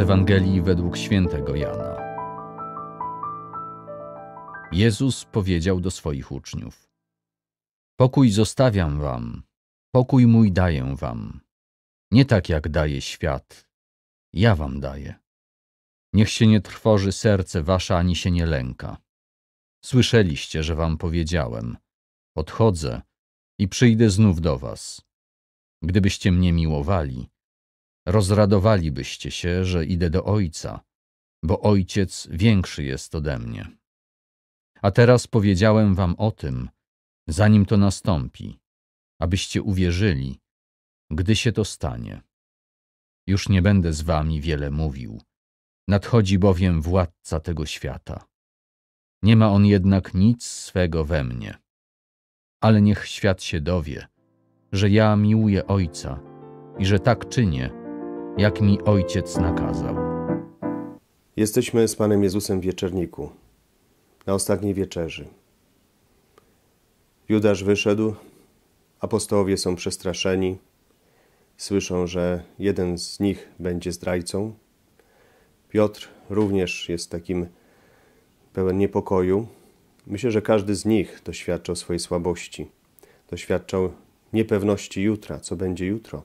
Ewangelii według świętego Jana. Jezus powiedział do swoich uczniów: Pokój zostawiam wam, pokój mój daję wam. Nie tak jak daje świat, ja wam daję. Niech się nie trwoży serce wasze ani się nie lęka. Słyszeliście, że wam powiedziałem: Odchodzę i przyjdę znów do was. Gdybyście mnie miłowali, rozradowalibyście się, że idę do Ojca, bo Ojciec większy jest ode mnie. A teraz powiedziałem wam o tym, zanim to nastąpi, abyście uwierzyli, gdy się to stanie. Już nie będę z wami wiele mówił. Nadchodzi bowiem władca tego świata. Nie ma on jednak nic swego we mnie. Ale niech świat się dowie, że ja miłuję Ojca i że tak czynię, jak mi ojciec nakazał. Jesteśmy z Panem Jezusem w wieczerniku, na ostatniej wieczerzy. Judasz wyszedł, apostołowie są przestraszeni, słyszą, że jeden z nich będzie zdrajcą. Piotr również jest takim pełen niepokoju. Myślę, że każdy z nich doświadczał swojej słabości, doświadczał niepewności jutra, co będzie jutro.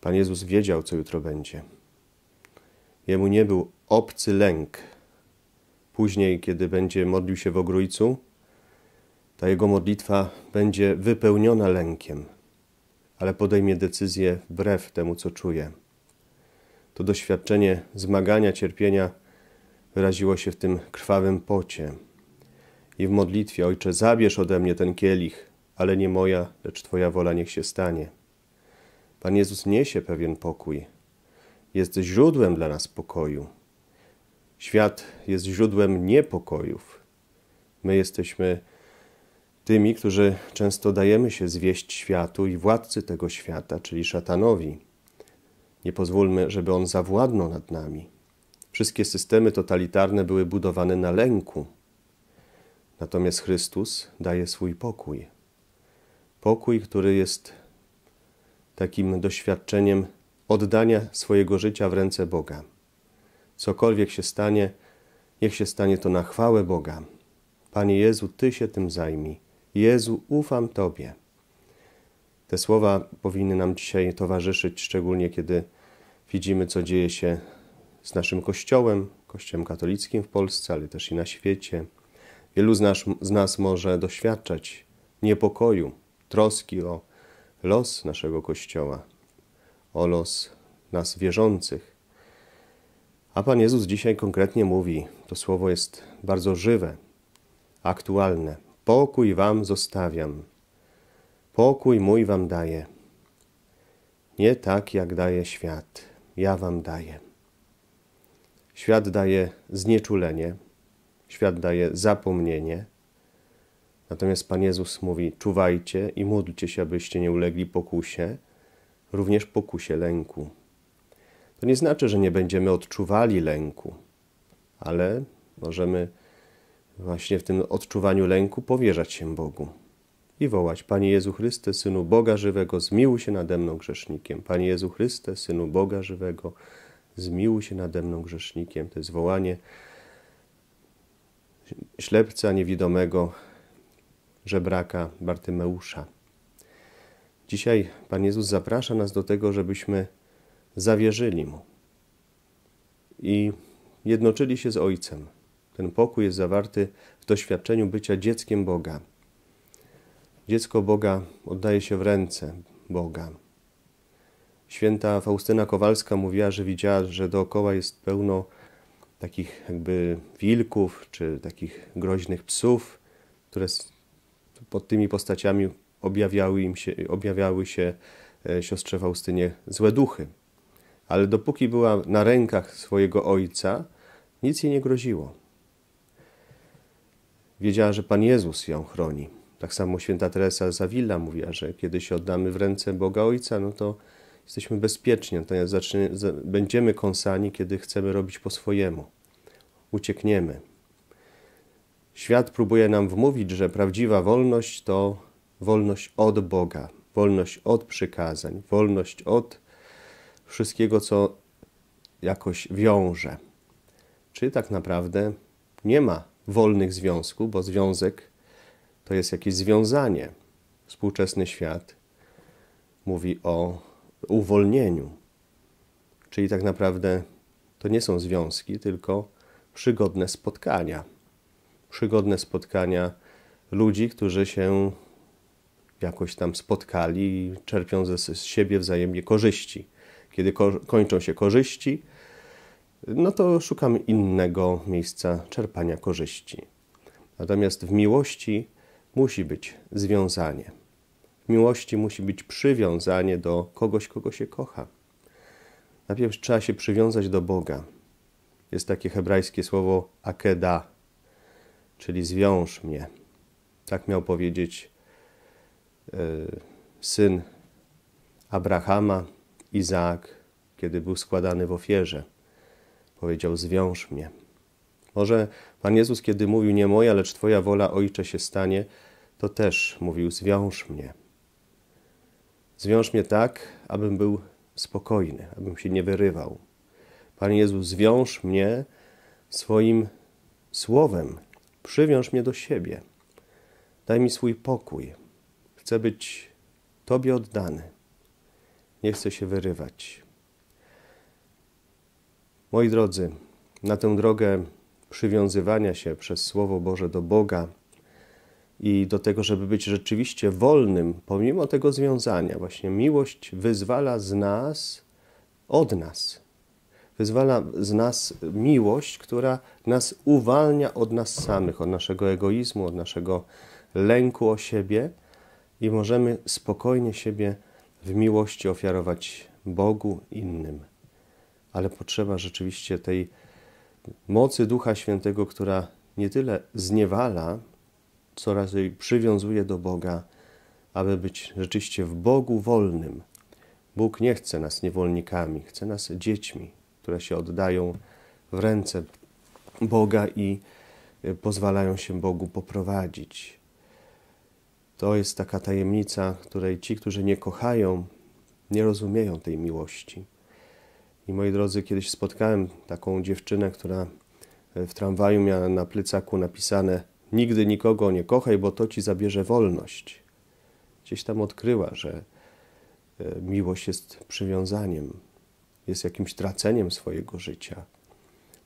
Pan Jezus wiedział, co jutro będzie. Jemu nie był obcy lęk. Później, kiedy będzie modlił się w ogrójcu, ta jego modlitwa będzie wypełniona lękiem, ale podejmie decyzję wbrew temu, co czuje. To doświadczenie zmagania, cierpienia wyraziło się w tym krwawym pocie. I w modlitwie, Ojcze, zabierz ode mnie ten kielich, ale nie moja, lecz Twoja wola niech się stanie. Pan Jezus niesie pewien pokój. Jest źródłem dla nas pokoju. Świat jest źródłem niepokojów. My jesteśmy tymi, którzy często dajemy się zwieść światu i władcy tego świata, czyli szatanowi. Nie pozwólmy, żeby on zawładnął nad nami. Wszystkie systemy totalitarne były budowane na lęku. Natomiast Chrystus daje swój pokój. Pokój, który jest takim doświadczeniem oddania swojego życia w ręce Boga. Cokolwiek się stanie, niech się stanie to na chwałę Boga. Panie Jezu, Ty się tym zajmij. Jezu, ufam Tobie. Te słowa powinny nam dzisiaj towarzyszyć, szczególnie kiedy widzimy, co dzieje się z naszym Kościołem, Kościołem katolickim w Polsce, ale też i na świecie. Wielu z nas, z nas może doświadczać niepokoju, troski o los naszego Kościoła, o los nas wierzących. A Pan Jezus dzisiaj konkretnie mówi, to słowo jest bardzo żywe, aktualne. Pokój Wam zostawiam, pokój mój Wam daję. Nie tak, jak daje świat, ja Wam daję. Świat daje znieczulenie, świat daje zapomnienie, Natomiast Pan Jezus mówi: czuwajcie i módlcie się, abyście nie ulegli pokusie, również pokusie lęku. To nie znaczy, że nie będziemy odczuwali lęku, ale możemy właśnie w tym odczuwaniu lęku powierzać się Bogu i wołać: Panie Jezu Chryste, synu Boga żywego, zmiłuj się nade mną grzesznikiem. Panie Jezu Chryste, synu Boga żywego, zmiłuj się nade mną grzesznikiem. To jest wołanie ślepca niewidomego żebraka Bartymeusza. Dzisiaj Pan Jezus zaprasza nas do tego, żebyśmy zawierzyli Mu i jednoczyli się z Ojcem. Ten pokój jest zawarty w doświadczeniu bycia dzieckiem Boga. Dziecko Boga oddaje się w ręce Boga. Święta Faustyna Kowalska mówiła, że widziała, że dookoła jest pełno takich jakby wilków czy takich groźnych psów, które pod tymi postaciami objawiały, im się, objawiały się e, siostrze Faustynie złe duchy. Ale dopóki była na rękach swojego ojca, nic jej nie groziło. Wiedziała, że Pan Jezus ją chroni. Tak samo święta Teresa Zawilla mówiła, że kiedy się oddamy w ręce Boga Ojca, no to jesteśmy bezpieczni, natomiast będziemy kąsani, kiedy chcemy robić po swojemu. Uciekniemy, Świat próbuje nam wmówić, że prawdziwa wolność to wolność od Boga, wolność od przykazań, wolność od wszystkiego, co jakoś wiąże. Czy tak naprawdę nie ma wolnych związków, bo związek to jest jakieś związanie. Współczesny świat mówi o uwolnieniu. Czyli tak naprawdę to nie są związki, tylko przygodne spotkania przygodne spotkania ludzi, którzy się jakoś tam spotkali i czerpią ze siebie wzajemnie korzyści. Kiedy ko kończą się korzyści, no to szukamy innego miejsca czerpania korzyści. Natomiast w miłości musi być związanie. W miłości musi być przywiązanie do kogoś, kogo się kocha. Najpierw trzeba się przywiązać do Boga. Jest takie hebrajskie słowo akeda, czyli zwiąż mnie. Tak miał powiedzieć e, syn Abrahama, Izaak, kiedy był składany w ofierze. Powiedział: Zwiąż mnie. Może Pan Jezus, kiedy mówił: Nie moja, lecz Twoja wola, ojcze, się stanie, to też mówił: Zwiąż mnie. Zwiąż mnie tak, abym był spokojny, abym się nie wyrywał. Panie zwiąż mnie swoim słowem, Przywiąż mnie do siebie. Daj mi swój pokój. Chcę być Tobie oddany. Nie chcę się wyrywać. Moi drodzy, na tę drogę przywiązywania się przez Słowo Boże do Boga i do tego, żeby być rzeczywiście wolnym, pomimo tego związania, właśnie miłość wyzwala z nas, od nas, wyzwala z nas miłość, która nas uwalnia od nas samych, od naszego egoizmu, od naszego lęku o siebie i możemy spokojnie siebie w miłości ofiarować Bogu, innym. Ale potrzeba rzeczywiście tej mocy Ducha Świętego, która nie tyle zniewala, co raczej przywiązuje do Boga, aby być rzeczywiście w Bogu wolnym. Bóg nie chce nas niewolnikami, chce nas dziećmi, które się oddają w ręce Boga i e, pozwalają się Bogu poprowadzić. To jest taka tajemnica, której ci, którzy nie kochają, nie rozumieją tej miłości. I moi drodzy, kiedyś spotkałem taką dziewczynę, która e, w tramwaju miała na plecaku napisane: Nigdy nikogo nie kochaj, bo to ci zabierze wolność. Gdzieś tam odkryła, że e, miłość jest przywiązaniem, jest jakimś traceniem swojego życia.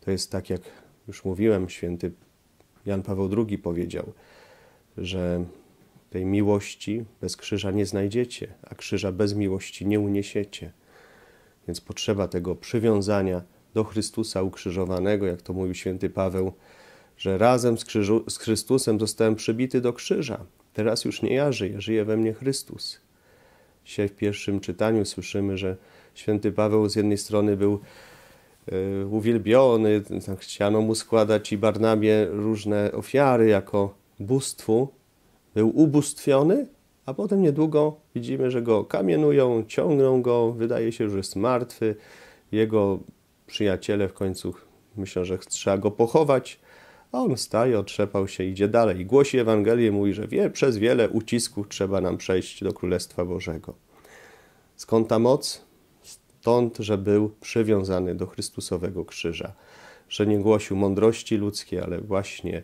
To jest tak, jak już mówiłem, święty Jan Paweł II powiedział, że tej miłości bez krzyża nie znajdziecie, a krzyża bez miłości nie uniesiecie. Więc potrzeba tego przywiązania do Chrystusa ukrzyżowanego, jak to mówił święty Paweł, że razem z, krzyżu, z Chrystusem zostałem przybity do krzyża. Teraz już nie ja żyję, żyje we mnie Chrystus. Dzisiaj w pierwszym czytaniu słyszymy, że Święty Paweł z jednej strony był e, uwielbiony, tak chciano mu składać i Barnabie różne ofiary jako bóstwu. Był ubóstwiony, a potem niedługo widzimy, że go kamienują, ciągną go, wydaje się, że jest martwy. Jego przyjaciele w końcu myślą, że trzeba go pochować, a on staje, otrzepał się, idzie dalej. Głosi Ewangelię, mówi, że wie, przez wiele ucisków trzeba nam przejść do Królestwa Bożego. Skąd ta moc? stąd, że był przywiązany do Chrystusowego krzyża, że nie głosił mądrości ludzkiej, ale właśnie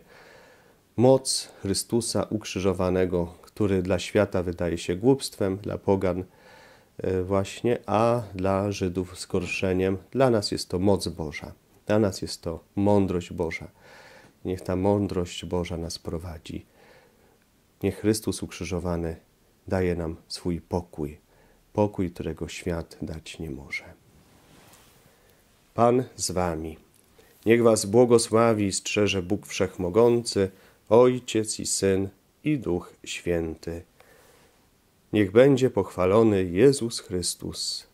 moc Chrystusa ukrzyżowanego, który dla świata wydaje się głupstwem, dla pogan e, właśnie, a dla Żydów skorszeniem. Dla nas jest to moc Boża, dla nas jest to mądrość Boża. Niech ta mądrość Boża nas prowadzi. Niech Chrystus ukrzyżowany daje nam swój pokój, pokój, którego świat dać nie może. Pan z wami. Niech was błogosławi i strzeże Bóg Wszechmogący, Ojciec i Syn i Duch Święty. Niech będzie pochwalony Jezus Chrystus.